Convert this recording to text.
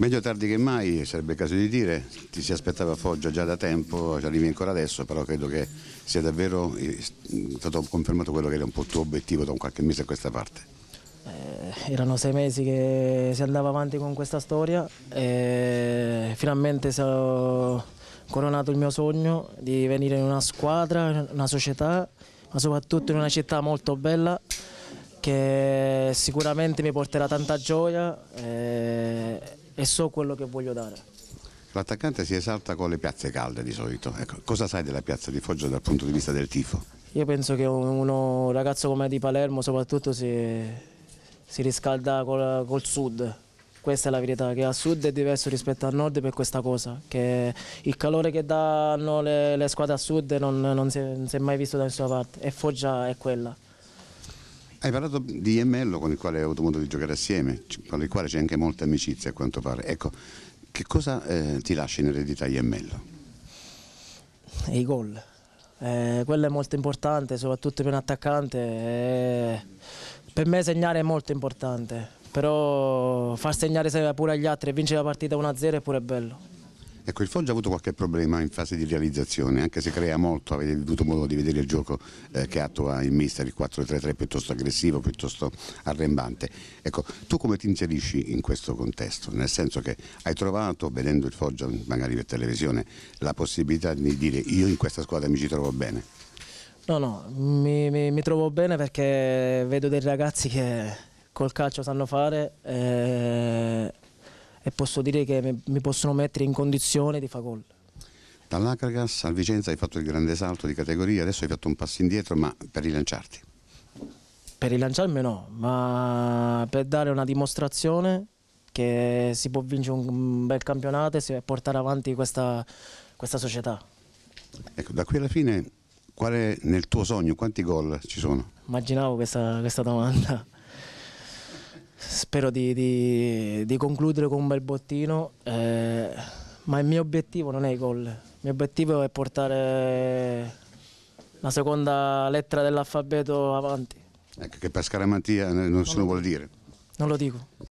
Meglio tardi che mai, sarebbe il caso di dire, ti si aspettava Foggia già da tempo, ci arrivi ancora adesso, però credo che sia davvero eh, stato confermato quello che era un po' il tuo obiettivo da un qualche mese a questa parte. Eh, erano sei mesi che si andava avanti con questa storia e finalmente ho coronato il mio sogno di venire in una squadra, in una società, ma soprattutto in una città molto bella che sicuramente mi porterà tanta gioia. E eh, e so quello che voglio dare. L'attaccante si esalta con le piazze calde di solito. Ecco, cosa sai della piazza di Foggia dal punto di vista del tifo? Io penso che uno, un ragazzo come di Palermo soprattutto si, si riscalda col, col, sud. Questa è la verità, che a sud è diverso rispetto al nord per questa cosa, che il calore che danno le, le squadre a sud non, non, si, non si è mai visto da nessuna parte e Foggia è quella. Hai parlato di Emmello con il quale hai avuto modo di giocare assieme, con il quale c'è anche molta amicizia a quanto pare. Ecco, che cosa eh, ti lascia in eredità Iemmello? I gol. Eh, quello è molto importante, soprattutto per un attaccante. Eh, per me segnare è molto importante, però far segnare pure agli altri e vincere la partita 1-0 è pure bello. Ecco, il Foggia ha avuto qualche problema in fase di realizzazione, anche se crea molto, avete avuto modo di vedere il gioco eh, che attua il mister, il 4-3-3 piuttosto aggressivo, piuttosto arrembante. Ecco, tu come ti inserisci in questo contesto? Nel senso che hai trovato, vedendo il Foggia magari per televisione, la possibilità di dire io in questa squadra mi ci trovo bene? No, no, mi, mi, mi trovo bene perché vedo dei ragazzi che col calcio sanno fare eh, e posso dire che mi possono mettere in condizione di fare gol. Dall'Acragas al Vicenza hai fatto il grande salto di categoria, adesso hai fatto un passo indietro, ma per rilanciarti? Per rilanciarmi no, ma per dare una dimostrazione che si può vincere un bel campionato e portare avanti questa, questa società. Ecco, da qui alla fine, qual è nel tuo sogno, quanti gol ci sono? Immaginavo questa, questa domanda spero di, di, di, concludere con un bel bottino, eh, ma il mio obiettivo non è i gol, il mio obiettivo è portare la seconda lettera dell'alfabeto avanti. Ecco, che Pescara Mattia eh, lo vuol dire. Non lo dico.